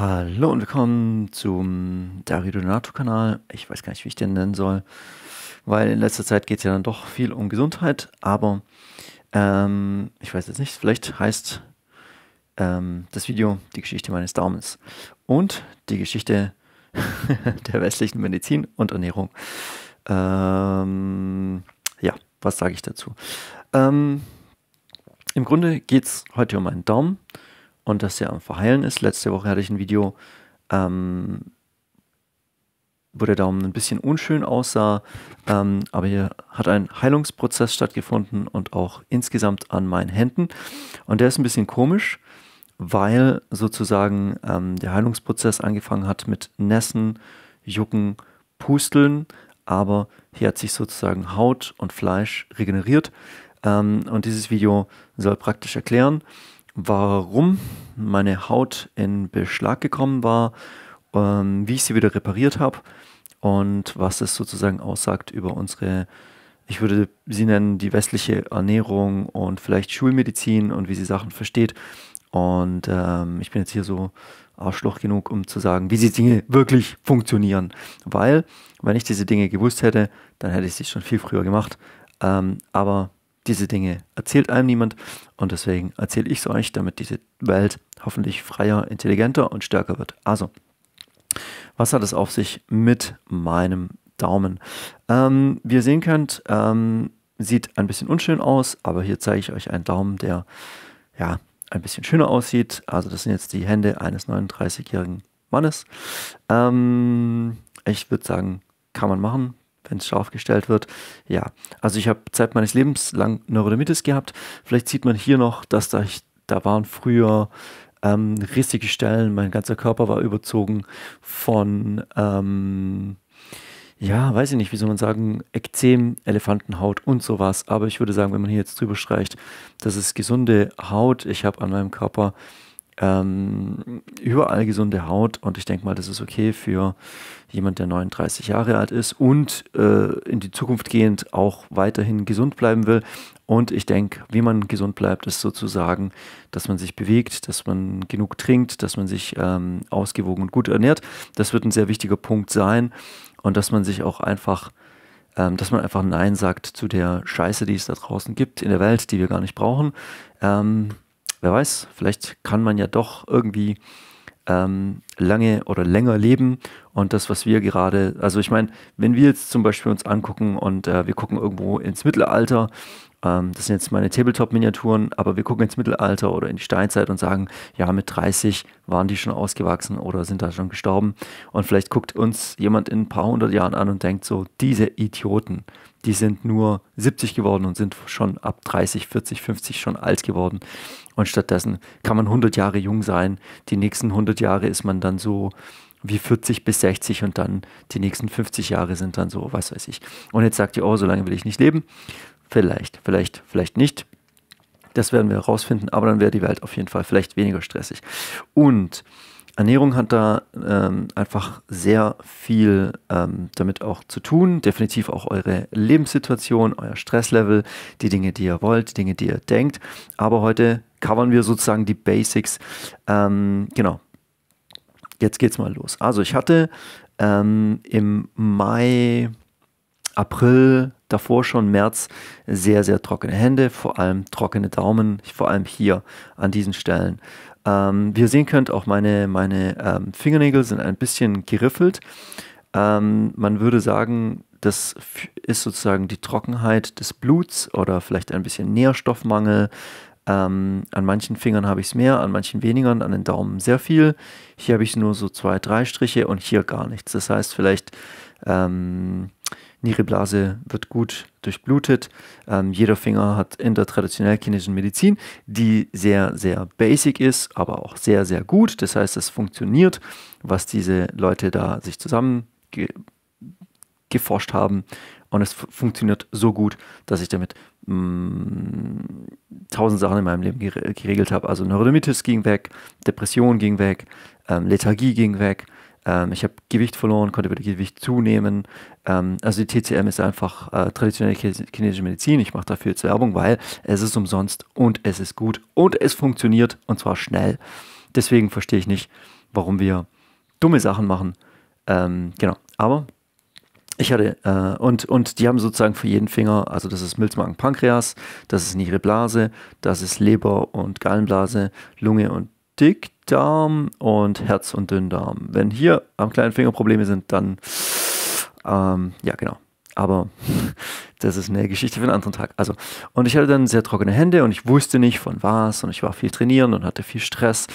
Hallo und willkommen zum Dario Donato Kanal. Ich weiß gar nicht, wie ich den nennen soll, weil in letzter Zeit geht es ja dann doch viel um Gesundheit, aber ähm, ich weiß jetzt nicht, vielleicht heißt ähm, das Video die Geschichte meines Daumens und die Geschichte der westlichen Medizin und Ernährung. Ähm, ja, was sage ich dazu? Ähm, Im Grunde geht es heute um meinen Daumen und dass der am Verheilen ist. Letzte Woche hatte ich ein Video, ähm, wo der Daumen ein bisschen unschön aussah, ähm, aber hier hat ein Heilungsprozess stattgefunden und auch insgesamt an meinen Händen. Und der ist ein bisschen komisch, weil sozusagen ähm, der Heilungsprozess angefangen hat mit Nässen, Jucken, Pusteln, aber hier hat sich sozusagen Haut und Fleisch regeneriert. Ähm, und dieses Video soll praktisch erklären, warum meine Haut in Beschlag gekommen war, ähm, wie ich sie wieder repariert habe und was es sozusagen aussagt über unsere, ich würde sie nennen, die westliche Ernährung und vielleicht Schulmedizin und wie sie Sachen versteht. Und ähm, ich bin jetzt hier so Arschloch genug, um zu sagen, wie diese Dinge wirklich funktionieren. Weil, wenn ich diese Dinge gewusst hätte, dann hätte ich sie schon viel früher gemacht. Ähm, aber diese Dinge erzählt einem niemand und deswegen erzähle ich es euch, damit diese Welt hoffentlich freier, intelligenter und stärker wird. Also, was hat es auf sich mit meinem Daumen? Ähm, wie ihr sehen könnt, ähm, sieht ein bisschen unschön aus, aber hier zeige ich euch einen Daumen, der ja ein bisschen schöner aussieht. Also das sind jetzt die Hände eines 39-jährigen Mannes. Ähm, ich würde sagen, kann man machen, wenn es scharf gestellt wird. Ja, also ich habe Zeit meines Lebens lang Neurodermitis gehabt. Vielleicht sieht man hier noch, dass da, ich, da waren früher ähm, rissige Stellen, mein ganzer Körper war überzogen von, ähm, ja, weiß ich nicht, wie soll man sagen, Ekzem, Elefantenhaut und sowas. Aber ich würde sagen, wenn man hier jetzt drüber streicht, das ist gesunde Haut. Ich habe an meinem Körper ähm, überall gesunde Haut und ich denke mal, das ist okay für jemand, der 39 Jahre alt ist und äh, in die Zukunft gehend auch weiterhin gesund bleiben will. Und ich denke, wie man gesund bleibt, ist sozusagen, dass man sich bewegt, dass man genug trinkt, dass man sich ähm, ausgewogen und gut ernährt. Das wird ein sehr wichtiger Punkt sein und dass man sich auch einfach ähm, dass man einfach Nein sagt zu der Scheiße, die es da draußen gibt in der Welt, die wir gar nicht brauchen. Ähm, wer weiß, vielleicht kann man ja doch irgendwie ähm, lange oder länger leben und das, was wir gerade, also ich meine, wenn wir jetzt zum Beispiel uns angucken und äh, wir gucken irgendwo ins Mittelalter, ähm, das sind jetzt meine Tabletop-Miniaturen, aber wir gucken ins Mittelalter oder in die Steinzeit und sagen, ja, mit 30 waren die schon ausgewachsen oder sind da schon gestorben und vielleicht guckt uns jemand in ein paar hundert Jahren an und denkt so, diese Idioten, die sind nur 70 geworden und sind schon ab 30, 40, 50 schon alt geworden. Und stattdessen kann man 100 Jahre jung sein. Die nächsten 100 Jahre ist man dann so wie 40 bis 60 und dann die nächsten 50 Jahre sind dann so, was weiß ich. Und jetzt sagt ihr, oh, so lange will ich nicht leben. Vielleicht, vielleicht, vielleicht nicht. Das werden wir herausfinden, aber dann wäre die Welt auf jeden Fall vielleicht weniger stressig. Und Ernährung hat da ähm, einfach sehr viel ähm, damit auch zu tun. Definitiv auch eure Lebenssituation, euer Stresslevel, die Dinge, die ihr wollt, die Dinge, die ihr denkt. Aber heute covern wir sozusagen die Basics. Ähm, genau. Jetzt geht's mal los. Also ich hatte ähm, im Mai, April, davor schon März sehr, sehr trockene Hände, vor allem trockene Daumen, vor allem hier an diesen Stellen. Ähm, wie ihr sehen könnt, auch meine, meine ähm, Fingernägel sind ein bisschen geriffelt. Ähm, man würde sagen, das ist sozusagen die Trockenheit des Bluts oder vielleicht ein bisschen Nährstoffmangel, ähm, an manchen Fingern habe ich es mehr, an manchen weniger, an den Daumen sehr viel. Hier habe ich nur so zwei, drei Striche und hier gar nichts. Das heißt, vielleicht ähm, Niereblase wird gut durchblutet. Ähm, jeder Finger hat in der traditionellen chinesischen Medizin, die sehr, sehr basic ist, aber auch sehr, sehr gut. Das heißt, es funktioniert, was diese Leute da sich zusammen ge geforscht haben. Und es funktioniert so gut, dass ich damit mh, mm, tausend Sachen in meinem Leben geregelt habe. Also Neurodermitis ging weg, Depression ging weg, ähm, Lethargie ging weg. Ähm, ich habe Gewicht verloren, konnte wieder Gewicht zunehmen. Ähm, also die TCM ist einfach äh, traditionelle chinesische Medizin. Ich mache dafür jetzt Werbung, weil es ist umsonst und es ist gut und es funktioniert und zwar schnell. Deswegen verstehe ich nicht, warum wir dumme Sachen machen. Ähm, genau, aber ich hatte, äh, und, und die haben sozusagen für jeden Finger, also das ist Milzmagen, Pankreas, das ist Niere, Blase, das ist Leber und Gallenblase, Lunge und Dickdarm und Herz und Dünndarm. Wenn hier am kleinen Finger Probleme sind, dann, ähm, ja genau. Aber das ist eine Geschichte für einen anderen Tag. Also, und ich hatte dann sehr trockene Hände und ich wusste nicht von was und ich war viel trainieren und hatte viel Stress.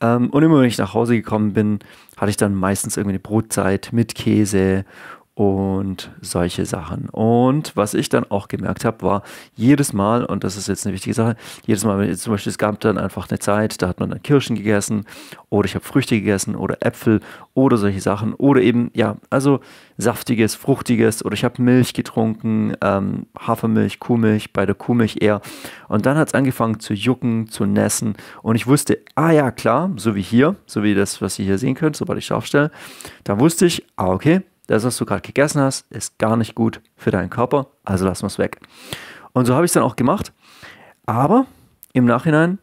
Ähm, und immer wenn ich nach Hause gekommen bin, hatte ich dann meistens irgendwie eine Brotzeit mit Käse und solche Sachen. Und was ich dann auch gemerkt habe, war jedes Mal, und das ist jetzt eine wichtige Sache, jedes Mal, wenn zum Beispiel es gab dann einfach eine Zeit, da hat man dann Kirschen gegessen oder ich habe Früchte gegessen oder Äpfel oder solche Sachen oder eben, ja, also saftiges, fruchtiges oder ich habe Milch getrunken, ähm, Hafermilch, Kuhmilch, bei der Kuhmilch eher. Und dann hat es angefangen zu jucken, zu nässen und ich wusste, ah ja, klar, so wie hier, so wie das, was ihr hier sehen könnt, sobald ich scharf stelle, dann wusste ich, ah okay, das, was du gerade gegessen hast, ist gar nicht gut für deinen Körper, also lassen wir es weg. Und so habe ich es dann auch gemacht. Aber im Nachhinein,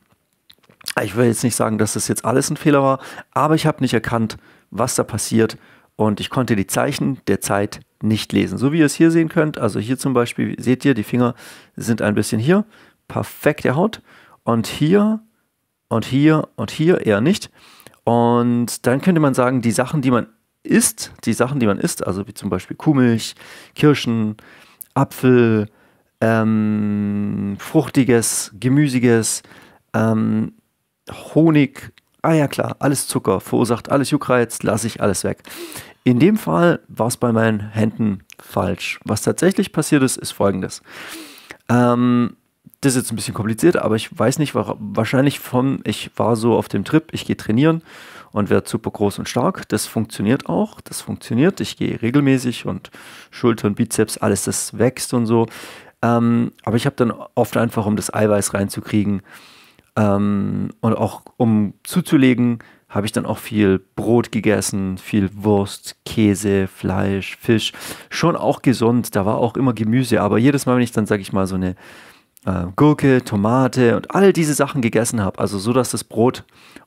ich will jetzt nicht sagen, dass das jetzt alles ein Fehler war, aber ich habe nicht erkannt, was da passiert und ich konnte die Zeichen der Zeit nicht lesen. So wie ihr es hier sehen könnt, also hier zum Beispiel, seht ihr, die Finger sind ein bisschen hier, perfekte Haut und hier und hier und hier eher nicht. Und dann könnte man sagen, die Sachen, die man isst, die Sachen, die man isst, also wie zum Beispiel Kuhmilch, Kirschen, Apfel, ähm, fruchtiges, gemüsiges, ähm, Honig, ah ja klar, alles Zucker, verursacht alles Juckreiz, lasse ich alles weg. In dem Fall war es bei meinen Händen falsch. Was tatsächlich passiert ist, ist folgendes. Ähm, das ist jetzt ein bisschen kompliziert, aber ich weiß nicht, wahrscheinlich von, ich war so auf dem Trip, ich gehe trainieren und werde super groß und stark. Das funktioniert auch, das funktioniert. Ich gehe regelmäßig und Schultern, Bizeps, alles das wächst und so. Ähm, aber ich habe dann oft einfach, um das Eiweiß reinzukriegen ähm, und auch um zuzulegen, habe ich dann auch viel Brot gegessen, viel Wurst, Käse, Fleisch, Fisch. Schon auch gesund, da war auch immer Gemüse. Aber jedes Mal, wenn ich dann, sage ich mal, so eine äh, Gurke, Tomate und all diese Sachen gegessen habe, also so, dass das Brot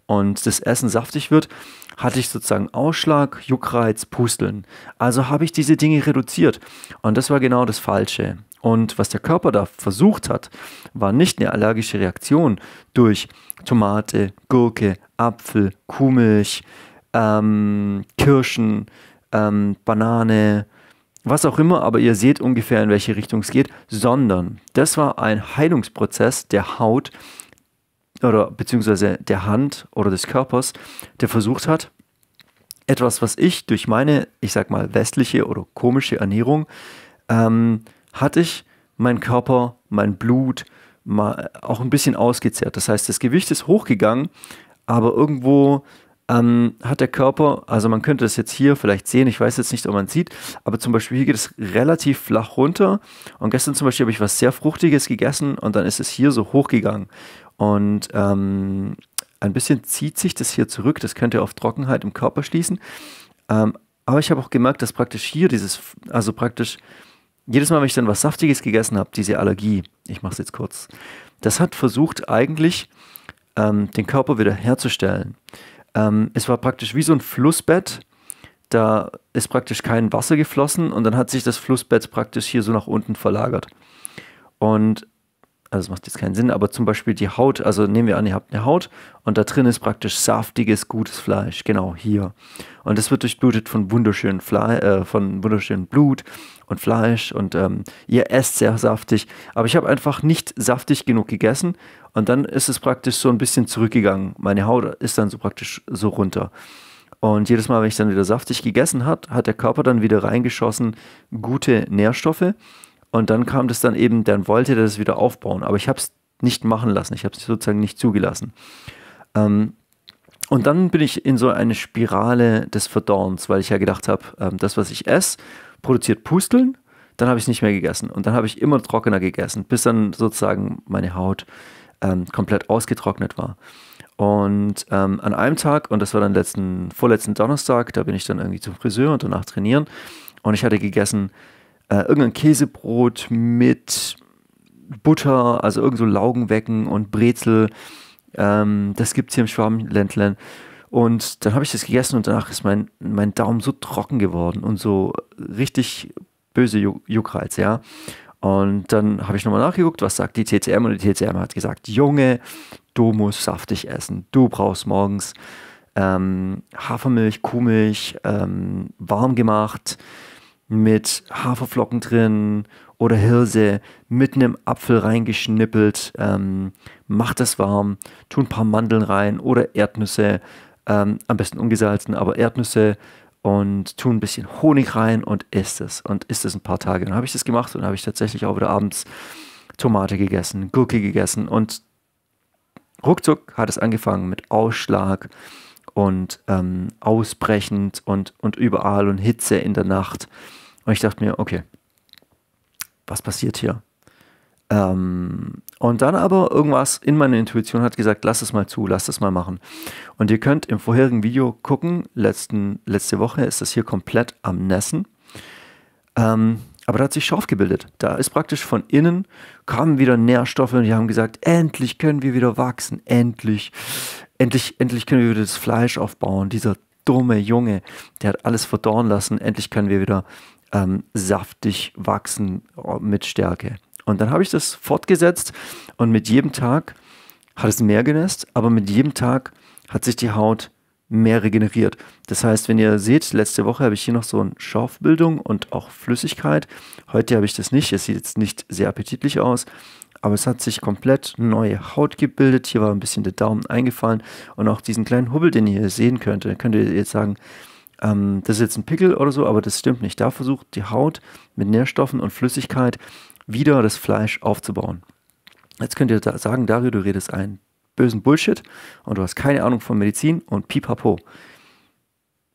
und das Essen saftig wird, hatte ich sozusagen Ausschlag, Juckreiz, Pusteln. Also habe ich diese Dinge reduziert und das war genau das Falsche. Und was der Körper da versucht hat, war nicht eine allergische Reaktion durch Tomate, Gurke, Apfel, Kuhmilch, ähm, Kirschen, ähm, Banane, was auch immer, aber ihr seht ungefähr, in welche Richtung es geht, sondern das war ein Heilungsprozess der Haut oder beziehungsweise der Hand oder des Körpers, der versucht hat, etwas, was ich durch meine, ich sag mal, westliche oder komische Ernährung, ähm, hatte ich meinen Körper, mein Blut mal auch ein bisschen ausgezehrt. Das heißt, das Gewicht ist hochgegangen, aber irgendwo ähm, hat der Körper, also man könnte das jetzt hier vielleicht sehen, ich weiß jetzt nicht, ob man sieht, aber zum Beispiel hier geht es relativ flach runter. Und gestern zum Beispiel habe ich was sehr Fruchtiges gegessen und dann ist es hier so hochgegangen. Und ähm, ein bisschen zieht sich das hier zurück, das könnte auf Trockenheit im Körper schließen. Ähm, aber ich habe auch gemerkt, dass praktisch hier dieses, also praktisch jedes Mal, wenn ich dann was Saftiges gegessen habe, diese Allergie, ich mache es jetzt kurz, das hat versucht eigentlich ähm, den Körper wieder herzustellen. Ähm, es war praktisch wie so ein Flussbett. Da ist praktisch kein Wasser geflossen und dann hat sich das Flussbett praktisch hier so nach unten verlagert. Und also das macht jetzt keinen Sinn, aber zum Beispiel die Haut, also nehmen wir an, ihr habt eine Haut und da drin ist praktisch saftiges, gutes Fleisch, genau hier. Und das wird durchblutet von wunderschönem äh, von wunderschönen Blut und Fleisch und ähm, ihr esst sehr saftig. Aber ich habe einfach nicht saftig genug gegessen und dann ist es praktisch so ein bisschen zurückgegangen. Meine Haut ist dann so praktisch so runter. Und jedes Mal, wenn ich dann wieder saftig gegessen habe, hat der Körper dann wieder reingeschossen gute Nährstoffe und dann kam das dann eben, dann wollte er das wieder aufbauen. Aber ich habe es nicht machen lassen. Ich habe es sozusagen nicht zugelassen. Ähm, und dann bin ich in so eine Spirale des Verdorns, weil ich ja gedacht habe, ähm, das, was ich esse, produziert Pusteln. Dann habe ich es nicht mehr gegessen. Und dann habe ich immer trockener gegessen, bis dann sozusagen meine Haut ähm, komplett ausgetrocknet war. Und ähm, an einem Tag, und das war dann letzten, vorletzten Donnerstag, da bin ich dann irgendwie zum Friseur und danach trainieren. Und ich hatte gegessen äh, irgendein Käsebrot mit Butter, also irgend so Laugenwecken und Brezel. Ähm, das gibt es hier im Schwabenländlein. Und dann habe ich das gegessen und danach ist mein, mein Daumen so trocken geworden und so richtig böse Juck Juckreiz, ja. Und dann habe ich nochmal nachgeguckt, was sagt die TCM und die TCM hat gesagt, Junge, du musst saftig essen. Du brauchst morgens ähm, Hafermilch, Kuhmilch, ähm, warm gemacht, mit Haferflocken drin oder Hirse mit einem Apfel reingeschnippelt. Ähm, macht das warm, tu ein paar Mandeln rein oder Erdnüsse, ähm, am besten ungesalzen, aber Erdnüsse und tu ein bisschen Honig rein und isst es und isst es ein paar Tage. Dann habe ich das gemacht und habe ich tatsächlich auch wieder abends Tomate gegessen, Gurke gegessen und ruckzuck hat es angefangen mit Ausschlag und ähm, ausbrechend und, und überall und Hitze in der Nacht. Und ich dachte mir, okay, was passiert hier? Ähm, und dann aber irgendwas in meiner Intuition hat gesagt, lass es mal zu, lass es mal machen. Und ihr könnt im vorherigen Video gucken, letzten, letzte Woche ist das hier komplett am Nessen. Ähm, aber da hat sich Schorf gebildet. Da ist praktisch von innen kamen wieder Nährstoffe und die haben gesagt, endlich können wir wieder wachsen, endlich, endlich, endlich können wir wieder das Fleisch aufbauen. Dieser dumme Junge, der hat alles verdorren lassen, endlich können wir wieder ähm, saftig wachsen äh, mit Stärke. Und dann habe ich das fortgesetzt und mit jedem Tag hat es mehr genässt, aber mit jedem Tag hat sich die Haut mehr regeneriert. Das heißt, wenn ihr seht, letzte Woche habe ich hier noch so eine Schorfbildung und auch Flüssigkeit. Heute habe ich das nicht. Es sieht jetzt nicht sehr appetitlich aus, aber es hat sich komplett neue Haut gebildet. Hier war ein bisschen der Daumen eingefallen und auch diesen kleinen Hubbel, den ihr hier sehen könnt. Da könnt ihr jetzt sagen, ähm, das ist jetzt ein Pickel oder so, aber das stimmt nicht. Da versucht die Haut mit Nährstoffen und Flüssigkeit wieder das Fleisch aufzubauen. Jetzt könnt ihr da sagen, Dario, du redest einen bösen Bullshit und du hast keine Ahnung von Medizin und pipapo.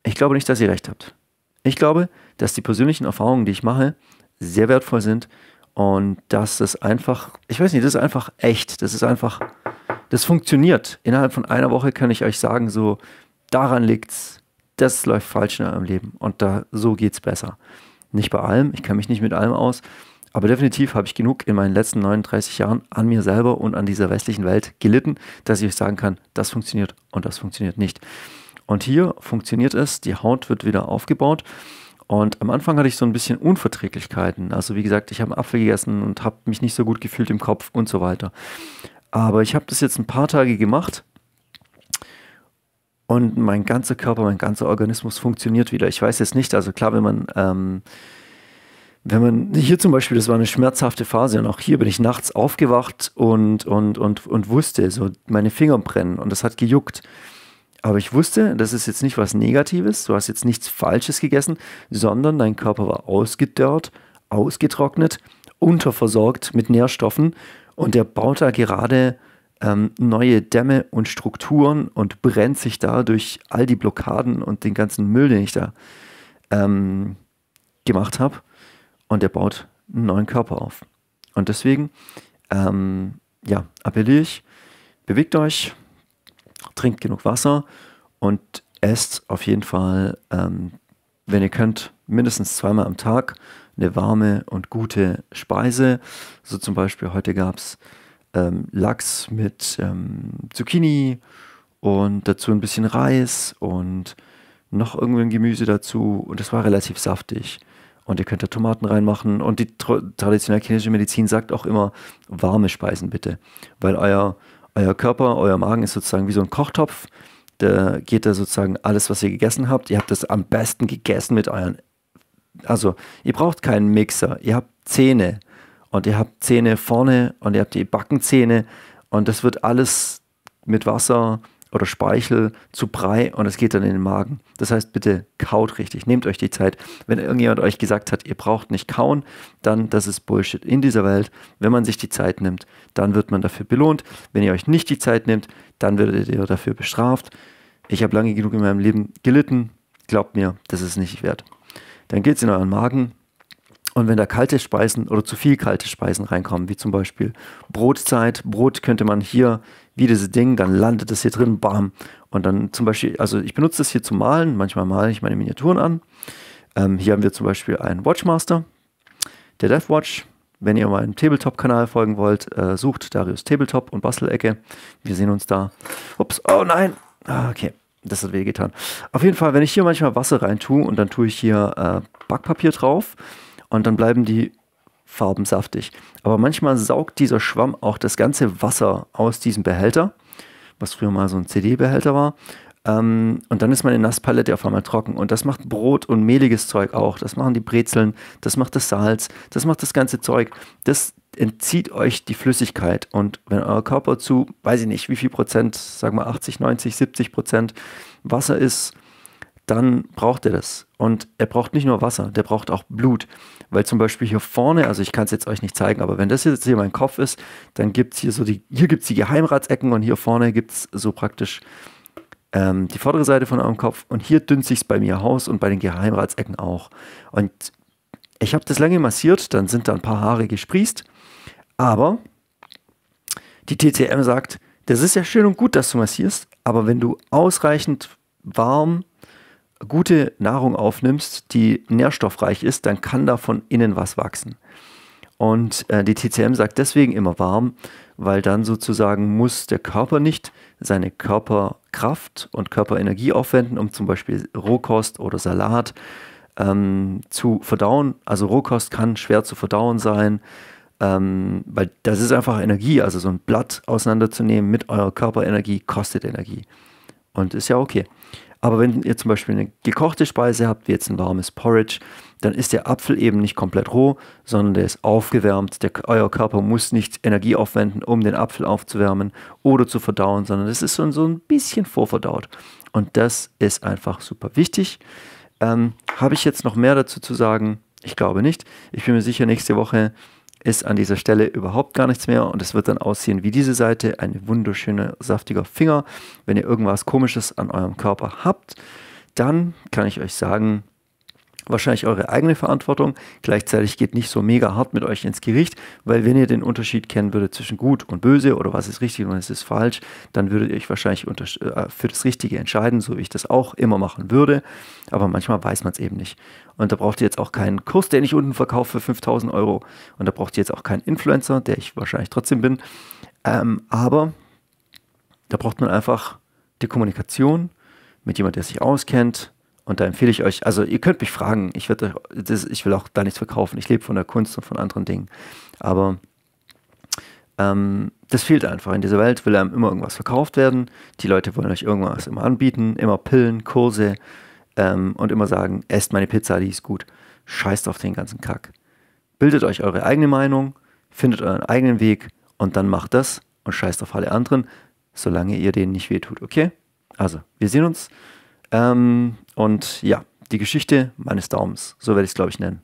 Ich glaube nicht, dass ihr recht habt. Ich glaube, dass die persönlichen Erfahrungen, die ich mache, sehr wertvoll sind und dass das einfach, ich weiß nicht, das ist einfach echt, das ist einfach, das funktioniert. Innerhalb von einer Woche kann ich euch sagen, so, daran liegt's, das läuft falsch in eurem Leben und da so es besser. Nicht bei allem, ich kann mich nicht mit allem aus, aber definitiv habe ich genug in meinen letzten 39 Jahren an mir selber und an dieser westlichen Welt gelitten, dass ich euch sagen kann, das funktioniert und das funktioniert nicht. Und hier funktioniert es, die Haut wird wieder aufgebaut. Und am Anfang hatte ich so ein bisschen Unverträglichkeiten. Also wie gesagt, ich habe einen Apfel gegessen und habe mich nicht so gut gefühlt im Kopf und so weiter. Aber ich habe das jetzt ein paar Tage gemacht und mein ganzer Körper, mein ganzer Organismus funktioniert wieder. Ich weiß jetzt nicht, also klar, wenn man, ähm, wenn man, hier zum Beispiel, das war eine schmerzhafte Phase und auch hier bin ich nachts aufgewacht und, und, und, und wusste, so meine Finger brennen und das hat gejuckt. Aber ich wusste, das ist jetzt nicht was Negatives, du hast jetzt nichts Falsches gegessen, sondern dein Körper war ausgedörrt, ausgetrocknet, unterversorgt mit Nährstoffen und der baut da gerade ähm, neue Dämme und Strukturen und brennt sich dadurch all die Blockaden und den ganzen Müll, den ich da ähm, gemacht habe. Und er baut einen neuen Körper auf. Und deswegen, ähm, ja, appelliere ich, bewegt euch, trinkt genug Wasser und esst auf jeden Fall, ähm, wenn ihr könnt, mindestens zweimal am Tag eine warme und gute Speise. So zum Beispiel heute gab es ähm, Lachs mit ähm, Zucchini und dazu ein bisschen Reis und noch irgendein Gemüse dazu. Und das war relativ saftig. Und ihr könnt da Tomaten reinmachen. Und die traditionelle chinesische Medizin sagt auch immer, warme Speisen bitte. Weil euer, euer Körper, euer Magen ist sozusagen wie so ein Kochtopf. Da geht da sozusagen alles, was ihr gegessen habt. Ihr habt das am besten gegessen mit euren. Also, ihr braucht keinen Mixer. Ihr habt Zähne und ihr habt Zähne vorne und ihr habt die Backenzähne und das wird alles mit Wasser oder Speichel zu Brei und es geht dann in den Magen. Das heißt, bitte kaut richtig, nehmt euch die Zeit. Wenn irgendjemand euch gesagt hat, ihr braucht nicht kauen, dann das ist Bullshit. In dieser Welt, wenn man sich die Zeit nimmt, dann wird man dafür belohnt. Wenn ihr euch nicht die Zeit nehmt, dann werdet ihr dafür bestraft. Ich habe lange genug in meinem Leben gelitten. Glaubt mir, das ist nicht wert. Dann geht es in euren Magen und wenn da kalte Speisen oder zu viel kalte Speisen reinkommen, wie zum Beispiel Brotzeit, Brot könnte man hier, wie dieses Ding, dann landet das hier drin, bam. Und dann zum Beispiel, also ich benutze das hier zum Malen, manchmal male ich meine Miniaturen an. Ähm, hier haben wir zum Beispiel einen Watchmaster, der Deathwatch. Wenn ihr meinem Tabletop-Kanal folgen wollt, äh, sucht Darius Tabletop und Bastelecke. Wir sehen uns da. Ups, oh nein. Ah, okay, das hat wehgetan. Auf jeden Fall, wenn ich hier manchmal Wasser rein tue und dann tue ich hier äh, Backpapier drauf, und dann bleiben die Farben saftig. Aber manchmal saugt dieser Schwamm auch das ganze Wasser aus diesem Behälter, was früher mal so ein CD-Behälter war. Ähm, und dann ist meine Nasspalette auf einmal trocken. Und das macht Brot und mehliges Zeug auch. Das machen die Brezeln, das macht das Salz, das macht das ganze Zeug. Das entzieht euch die Flüssigkeit. Und wenn euer Körper zu, weiß ich nicht, wie viel Prozent, sagen wir 80, 90, 70 Prozent Wasser ist, dann braucht er das. Und er braucht nicht nur Wasser, der braucht auch Blut. Weil zum Beispiel hier vorne, also ich kann es jetzt euch nicht zeigen, aber wenn das jetzt hier mein Kopf ist, dann gibt es hier so die, hier gibt es die Geheimratsecken und hier vorne gibt es so praktisch ähm, die vordere Seite von eurem Kopf und hier dünnt sich es bei mir aus und bei den Geheimratsecken auch. Und ich habe das lange massiert, dann sind da ein paar Haare gesprießt, aber die TCM sagt, das ist ja schön und gut, dass du massierst, aber wenn du ausreichend warm gute Nahrung aufnimmst, die nährstoffreich ist, dann kann da von innen was wachsen. Und äh, die TCM sagt deswegen immer warm, weil dann sozusagen muss der Körper nicht seine Körperkraft und Körperenergie aufwenden, um zum Beispiel Rohkost oder Salat ähm, zu verdauen. Also Rohkost kann schwer zu verdauen sein, ähm, weil das ist einfach Energie. Also so ein Blatt auseinanderzunehmen mit eurer Körperenergie kostet Energie. Und ist ja okay. Aber wenn ihr zum Beispiel eine gekochte Speise habt, wie jetzt ein warmes Porridge, dann ist der Apfel eben nicht komplett roh, sondern der ist aufgewärmt. Der, euer Körper muss nicht Energie aufwenden, um den Apfel aufzuwärmen oder zu verdauen, sondern es ist schon so ein bisschen vorverdaut. Und das ist einfach super wichtig. Ähm, Habe ich jetzt noch mehr dazu zu sagen? Ich glaube nicht. Ich bin mir sicher, nächste Woche ist an dieser Stelle überhaupt gar nichts mehr und es wird dann aussehen wie diese Seite, ein wunderschöner, saftiger Finger. Wenn ihr irgendwas Komisches an eurem Körper habt, dann kann ich euch sagen, wahrscheinlich eure eigene Verantwortung. Gleichzeitig geht nicht so mega hart mit euch ins Gericht, weil wenn ihr den Unterschied kennen würdet zwischen gut und böse oder was ist richtig und was ist falsch, dann würdet ihr euch wahrscheinlich äh, für das Richtige entscheiden, so wie ich das auch immer machen würde. Aber manchmal weiß man es eben nicht. Und da braucht ihr jetzt auch keinen Kurs, den ich unten verkaufe für 5000 Euro. Und da braucht ihr jetzt auch keinen Influencer, der ich wahrscheinlich trotzdem bin. Ähm, aber da braucht man einfach die Kommunikation mit jemandem, der sich auskennt, und da empfehle ich euch, also ihr könnt mich fragen, ich, werd, das, ich will auch da nichts verkaufen, ich lebe von der Kunst und von anderen Dingen. Aber ähm, das fehlt einfach. In dieser Welt will einem immer irgendwas verkauft werden. Die Leute wollen euch irgendwas immer anbieten, immer Pillen, Kurse ähm, und immer sagen, esst meine Pizza, die ist gut. Scheißt auf den ganzen Kack. Bildet euch eure eigene Meinung, findet euren eigenen Weg und dann macht das und scheißt auf alle anderen, solange ihr denen nicht wehtut, okay? Also, wir sehen uns. Ähm, und ja, die Geschichte meines Daumens, so werde ich es, glaube ich, nennen.